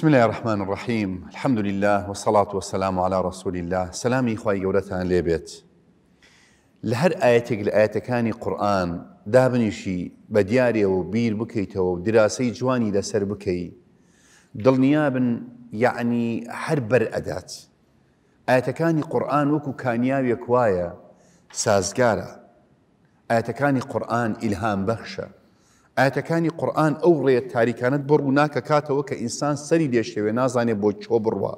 بسم الله الرحمن الرحيم الحمد لله والصلاة والسلام على رسول الله سلامي خوای گەورەتان لێبێت لهر آياتك ئاەتێک كان قرآن دابني شي بدياري وبيل بكيتو ودراسي جواني لسر بكي جوانی لەسەر يعني دڵنیابن أدات هەر بەر قرآن وكو قورآن وەکو کانیاوێک وایە سازگارە ئاەتەکانی قرآن إلهام بەخشە ئاەتەکانی قورآن ئەو ڕێت تاریکانت بڕ و ناکە کاتەوە کە ئینسان سەری دێشتەوێ نازانێ بۆ چۆ بڕوە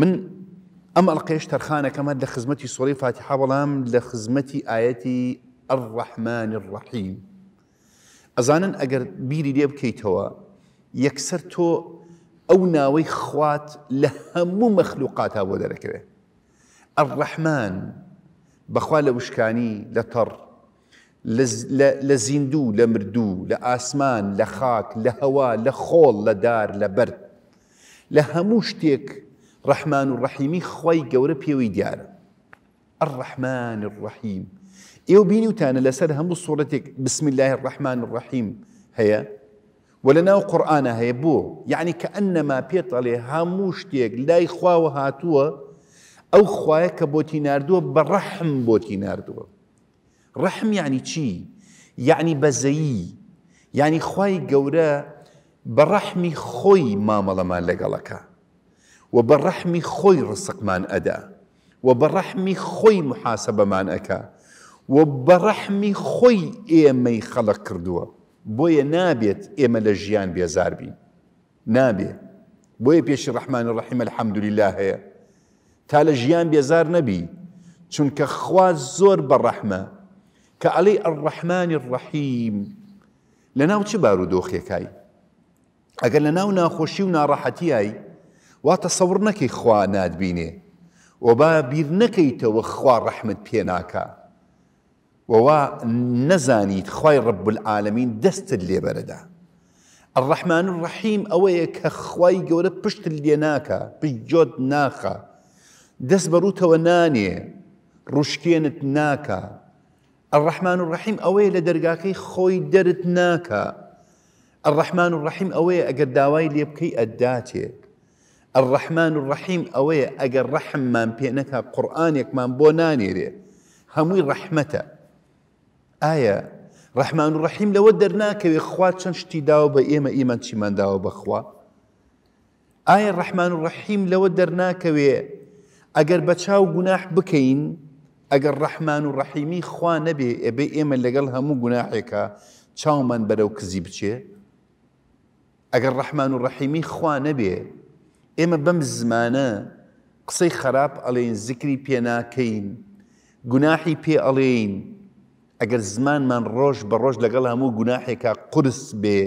من ئەم ئەڵقێش تەرخانەکەمە لە خزمەتی سوڕی فاتحا بەڵام لە خزمەتی ئاەتی ئەڕەحمانی ڕەحیم ئەزانن ئەگەر بیری لێ بکەیتەوە یەکسەر تۆ ئەو ناوەی خوات لە هەموو مەخلوقاتا بۆ دەرەکەوێ ئەڕەحمان بەخوا لە وشکانی لە تەڕ لزندو لمردو لآسمان لخاك لهوا لخول لدار لبرد لهموشتك هەوا الرحيم خوي لە دار ديار الرحمن الرحيم ايو بيني وتانا و هم صورتك بسم الله الرحمن الرحيم هيا ولنا لە ناو بو يعني كأنما یعنی کە ئەنەما پێتەڵێ هەموو شتێک لای خواوە هاتووە برحم خوایە ناردو رحم يعني چی يعني بزيي يعني خوي جورا برحمي خوي ما مال ما لقلك وبرحمي خوي رزق مان أدا وبرحمي خوي محاسبة مان أكا وبرحمي خوي إيمي خلق كردوا بويا نابيت إيمي لجيان بيزاربي بي نابي بويا بيش الرحمن الرحيم الحمد لله تالجيان بيزار نبي چونك خوا زور برحمه کە ئەلەی ئەڕەحمانی ڕەحیم لە ناو چه بار و دۆخێکای ئەگەر لە ناو ناخۆشی و ناڕەحەتیایی واتە سەور نەکەی خوا نادبینێ و با بیر نەکەیتەوە خوا ڕەحمت پێناکە وەوا نەزانیت خی ڕب العالمین دەستت لێبەردا الرحمن ڕحیم ئەوەیە کە خی گەورە پشت لێ ناکە پشت جۆت ناخە دەست بەروتەوە نانێ ڕوشکێنت ناکە الرحمن الرحيم أوي لە خوي درتناكا الرحمن الرحيم أوي ئەگەر داوای ليبكي أداتي الرحمن الرحيم أوي ئەگەر رحم من بينك قرآنك من بوناني لي هموي ڕحمان آية رحمن الرحيم لو درناك چەند شتی داوە بە ئێمە ئیمان چیمانداوە داو بأخوة آية الرحمن الرحيم لو درناك ئەگەر بە بتشاو جناح بكين ئەگەر ڕەحمان و ڕەحیمی خوا نەبێ ئەبێ ئێمە لەگەڵ هەموو گوناحێکە چاومان بەرەو کزی بچێ ئەگەر ڕەحمان و ڕەحیمی خوا نەبێ ئێمە بەم زمانە قسەی خراپ ئەڵێن زیکری پێناکەین گوناحی پێ ئەڵێین ئەگەر زمانمان ڕۆژ بە ڕۆژ لەگەڵ هەموو گوناحێکە قرس بێ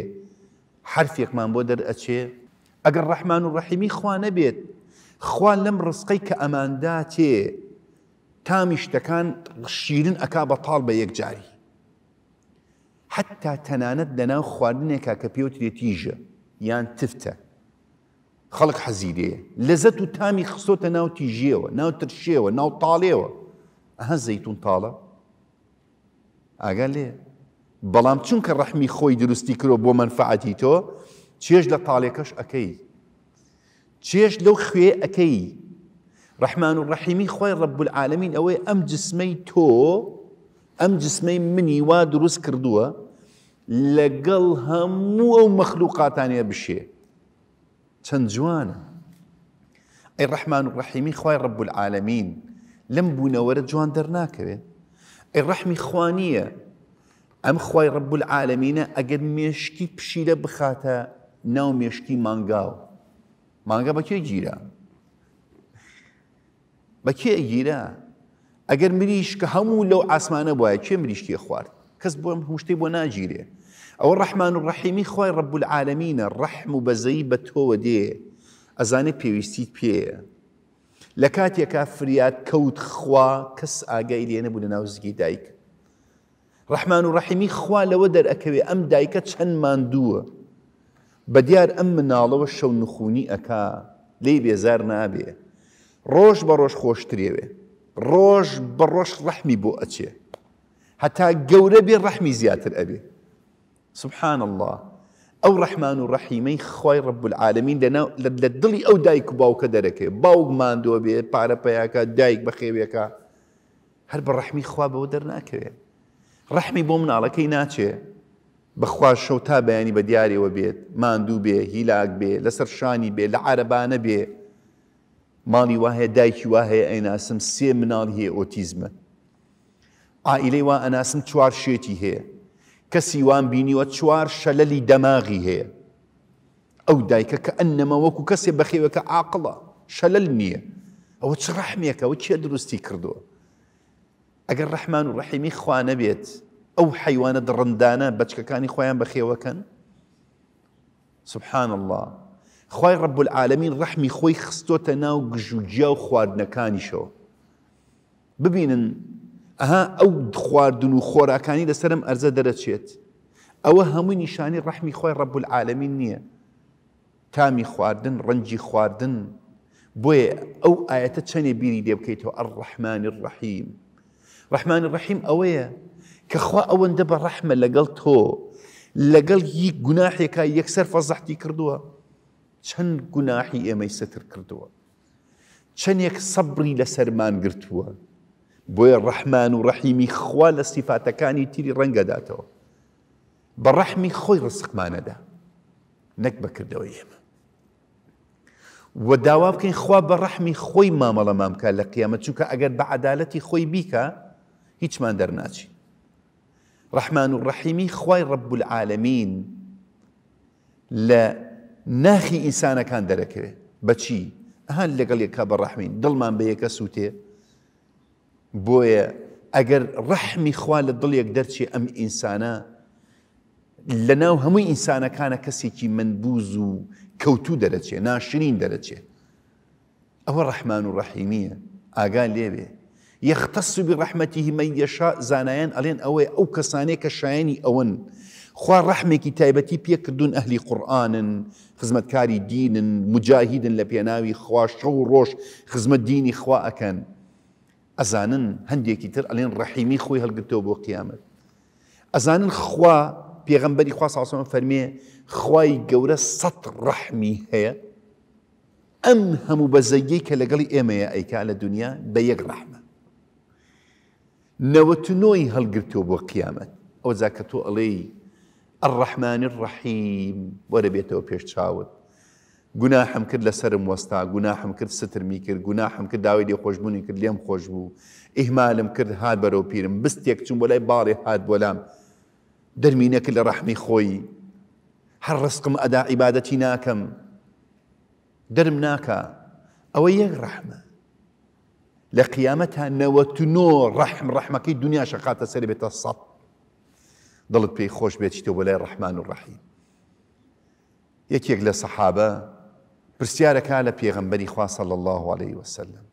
حرفێکمان بۆ دەرئەچێ ئەگەر ڕەحمان و ڕەحیمی خوا نەبێت خوا لەم ڕستقەی کە ئەماندا تێ تامی شتەکان شیرن ئەکا بەتاڵ بە یەکجاری حتا تەنانەت لەناو خواردنێکا کە پێوترێتیژە یان تفتە خەڵک حەزیرەیە لەزەت و تامی خستۆتە ناو تیژێەوە ناو ترشێەوە ناو تاڵێەوە ئەهە زەیتون تاڵە ئاگا لێ بەڵام چونکە ڕەحمی خۆی دروستی کرۆ بۆ منفعەتی تۆ چێش لە تاڵێکەش ئەەکەی چێش لەو خوێ ئەەکەی ڕحمان الرحيم خوي رب العالمين العالمین أم جسمي تو أم جسمي مني منی وا دروست لقل لەگەڵ هەموو ئەو مەخلوقاتانە بشێ چەند جوانە ئەی ڕحمان و ڕەحیمی خی ڕب جوان درناك أي الرحمي خوانية أم خوي رب العالمين ئەگەر ميشكي بشيلة بخاتا ناو ميشكي مانگاو مانگە بكي گیرە بە کێ ئەگیرە ئەگەر مریش کە هەموو لەو ئاسمانە وایە کێ مریشتی خوارد کەس بۆ هەمشتی بۆ ناگیرێ ئەو ڕحمان و ڕحیمی خۆی ڕب العالمینە ڕحم و بەزەی بە تۆوە دێ ئەزانێ پێویستیت پێەیە لە کاتێکا فریاد کەوت خوا کەس ئاگای لێنە بوو لە ناوزگی دایک ڕحمان و ڕحیمی خوا لەوە دەرئەکەوێ ئەم دایکە چەند ماندووە بە دیار ئەم مناڵەوە شەو نخونی ئەکا لی بێزار نابێ ڕۆژ بە ڕۆژ خۆشترێوێ ڕۆژ بە ڕۆژ ڕەحمی بۆ ئەچێ هەتا گەورە بێ ڕەحمی زیاتر ئەبێ سبحان الله ئەو ڕەحمان و ڕەحیمەی خۆی ڕب العالمین لە دڵی ئەو دایک و باوکە دەرەکێ باوک ماندۆ بێ پارە پیاکە دایک بە خێوێکە هەر بە ڕەحمی خوا بەوە دەرناکەوێ ڕەحمی بۆ مناڵەکەی ناچێ بەخوا شەو تا بەیانی بە دیارەوە بێت ماندوو بێ هیلاک بێ لەسەر شانی بێ لە عربانە بێ مالي وا دايك دایکی وا هەیە سي منال هي اوتيزم ئۆتیزمە وا انا اسم تشوار شيتي هي كسي وان بینیوە چوار شەلەلی دماغي هي او دايك كانما وكو كسي بخي وك عاقڵە شەلل نییە ئەوە چ ڕحمێکە ئەو چێ دروستی کردووە ئەگەر ڕحمان و ڕحیمی خوانە بێت ئەو حیوانە دڕندانە بەچکەکانی بخي وكن سبحان الله خوای رب العالمین ڕەحمی خۆی خستۆتە ناو گژوجیا و شو ببینن اها او خواردن و خۆراکانی لەسرم درد شید او همو نشانی رحمی خوای رب العالمین نیه تامی خواردن رنجی خواردن بوی او آیتا چنی بیری لێ بکەیتەوە الرحمن الرحیم رحمن الرحیم ئەوەیە کە خوا ئەوەندە بە ڕەحمە لەگەڵ تۆ لەگەڵ هیچ گوناحێکە یەکسەر فەزەحتی کردووە چەند گوناحی ئێمەی سەتر کردووە چەندێک سەبری لەسەرمان گرتووە بۆیە ڕەحمان و ڕەحیمی خوا لە سیفاتەکانی تیری ڕەنگەداتەوە بە ڕەحمی خۆی ڕسقمانەدا نەک بەکردەوە ئێمە و داوا بکەین خوا بە ڕەحمی خۆی مامەڵە مامکە لە قیامەت چونکە ئەگەر بە عدالەتی خۆی بیکە هیچمان دەرناچی ڕەحمان و ڕەحیمی خوای ڕەب العالمین لە ناخی ئینسانەکان دەرەکەوێت بەچی ئەهان لەگەڵ یەکە بە ڕەحمین دڵمان بە یەکە سووتێ بۆیە ئەگەر ڕەحمی خوا لە دڵیەک دەرچی ئەم ئینسانە لە ناو هەمووی ئینسانەکانە کەسێکی منبوز و کەوتو دەرەچێ ناشرین دەرەچێ ئەوە ڕەحمان و ڕەحیمیە ئاگا لێبێ یەختەس و بڕەحمەتی هیمە یەشا زانایان ئەڵێن ئەوەی ئەو کەسانێک کە شایانی ئەوەن خوا کی تایبەتی پێکردوون ئەهلی قورآنن خزمەتکاری دینن مجاهیدن لە پێناوی خوا شە و ڕۆژ خزمەت دینی خوا ئەکەن ئەزانن هەندێکی تر ئەلێن ڕەحیمی خۆی هەلگرتەوە بۆ قیامەت ئەزانن خوا پێغمبەری خوا ساسەمە فەرمێ خوای گەورە سەد ڕەحمی هەیە ئەم هەموو بەزەگەی کە لەگەڵی ئێمەیە ئەیکا لە دنیا بە یەک ڕەحمە نەوەتنۆی هەلگرتەوە بۆ قیامەت ئەو جاکە تۆ ئەڵێی الرحمن الرحيم وربيته وبيش تشاوت جناحم كد لسرم وستا جناحم كد ستر ميكر جناحم كد داوي دي خوشبوني كد ليام خوشبو إهمالم كد هاد برو بيرم بستيك تشم ولاي باري هاد بولام درمينا كل رحمي خوي هل رزقم أدا عبادتي ناكم درم ناكا أو يغ رحمة لقيامتها نوتنو رحم رحمة كي الدنيا شقاتها سربت الصط دلت پێی خۆش بێتیتەوە بە لای ڕحمان و ڕحیم یەکێک لە سەحابە پرسیارەکە لە پێغمبەری خواسە لە الله عليه وسلم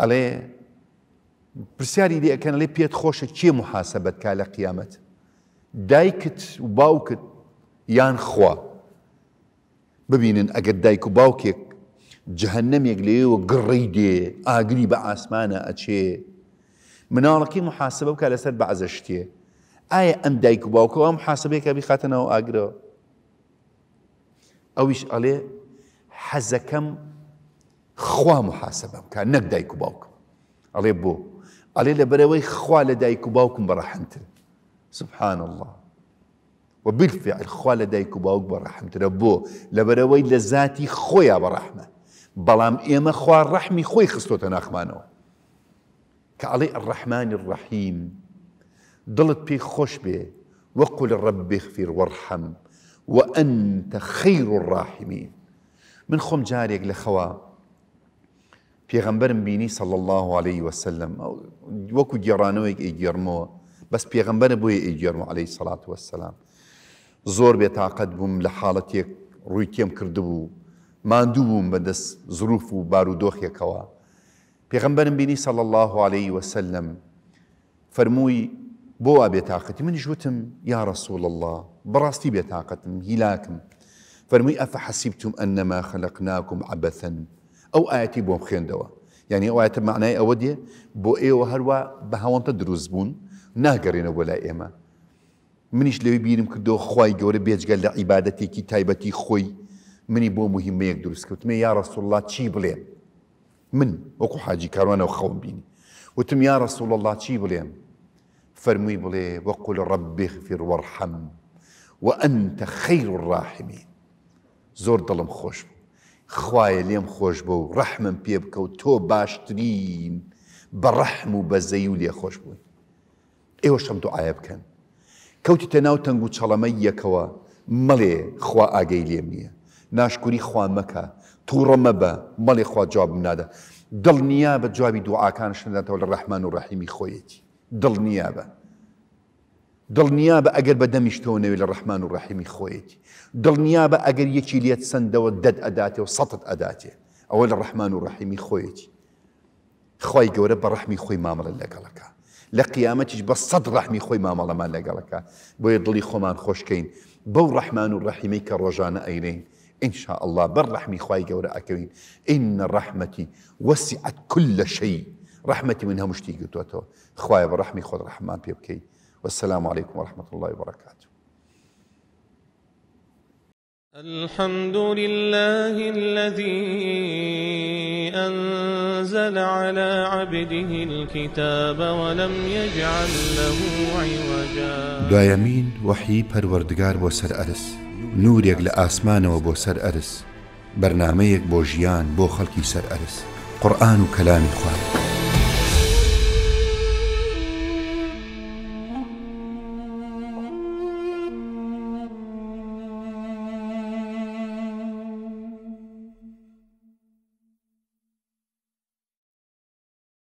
ئەڵێ پرسیاری دیەکەن لێ پێت خۆشە چیە محاسبة کا لە قیامەت دایکت و باوکت یان خوا ببینن ئەگەر دایک و باوکێک جەهنەمێک لێوە گڕی دێ ئاگری بە ئاسمانە ئەچێ مناڵەکەی محاسبە بکە لەسەر ئایا ئەم دایک و باوکەوە ئەم حاسبەیەکە بیخاتەنەوە ئاگرەوە ئەویش ئەڵێ حەزەکەم خوا محاسبم کە نەک دایک و باوکم ئەڵێ بۆ ئەڵێ لە خوا لە دایک و باوکم بەڕەحمتر سبحان الله وبالفعل خوا لە دایک و باوک بەڕەحمترە بۆ لە بەرەوەی لە ذاتی خۆیان بەڕەحمە بەڵام ئێمە خوا ڕەحمی خۆی خستۆتە ناخمانەوە کە ئەڵێ الرحمن الرحیم دڵت بي خوش بي وقل الرب اغفر وارحم وانت خير الراحمين من خم جاريك لخوا في پێغەمبەرم بيني صلى الله عليه وسلم وكو جيرانويك اي جيرمو بس في بەس بوي اي جيرمو عليه سەلات وسلام زۆر بێتاقەت بوم لحالتيك رويتيم كردبو ما کردبوو ماندوو ظروفو بەدەست زروف و بارودۆخێکەوە پێغەمبەرم بینی سەڵ الله عليه وسلم فرموي بۆ وا بێتاقەتی منیش وتم یا ڕسوول الله بەڕاستی بێتاقەتم هیلاکم فەرمووی ئەفە حەسیبتم ئەنەما خەلقناکم عبەثەن ئەو ئاەتی بۆم خوێندەوە یعنی ئەوایەتە معنای ئەوە دێ بۆ ئێوە هەروە بە هەوڵتە دروست بوون ناگەڕێنە بۆ لای ئێمە منیش لەوێ بیرم کردو خی گەورە بێجگە لە عیباەتێکی تایبەتی خۆی منی بۆ مهمەیەک دروستکەوتمە یا ڕسوڵات چی بڵێ من وەکو حاجی کاروانە و خەوم بینی وتم یا ڕسوڵ الله چی بڵێم فەرمووی بڵێ وەقل ڕبیخفیر وەرحەم و ئەتە خەیر و ڕاحمی زۆر دڵم خۆش بوو خوایە لێم خۆش بە و ڕەحمم پێ بکە و تۆ باشترین بە ڕەحم و بە زەی و لێ خۆش بووی ئێوە شەم دوعاە بکەن کەوتی تەناو تەنگ و چەڵەمە یەکەوە مەڵێ خوا ئاگەی لێم نییە ناشکوری خوا مەکە تووڕەمە بە مەڵێ خوا جواب نادە دڵنیا بە جوابی دوعاکان شداتەوە لە ڕەحمان و ڕەحیمی خۆیەتی دڵنیابە نيابة ئەگەر نيابة تۆنەوێت لە ڕحمان و ڕحیمی خۆیەتی دڵنیابە ئەگەر یەکی لێت سندەوە دەت ئەداتێ و سەت ئەداتێ ئەوە لە ڕحمان و ڕحیمی خۆیەتی خی گەورە بە ڕحمی خۆی مامەڵە لەگەڵەکە لە قیامەتیش بە سەد ڕحمی خۆی مامەڵەمان لەگەڵەکە بۆیە دڵی خۆمان خۆشکەین بەو ڕحمان و ڕحیمی کە ڕۆژانە ئەینین شاء الله بەر ڕحمی خی گەورە إن رحمتي وسعت كل شيء رحمتي من هەمشتی گرتوێتەوە خخوایە خويا برحمي خۆت ڕحمان بيبكي والسلام عليكم ورحمة الله وبركاته الحمد لله الذي أنزل على عبده الكتاب ولم يجعل له عوجا دوایەمین وحي پەروەردگار بۆ بو سر ارس لە ئاسمانەوە وبو سر ارس بەرنمەیەک بۆ ژیان بو خەڵکی سەر سر ارس قران وكلام خوارد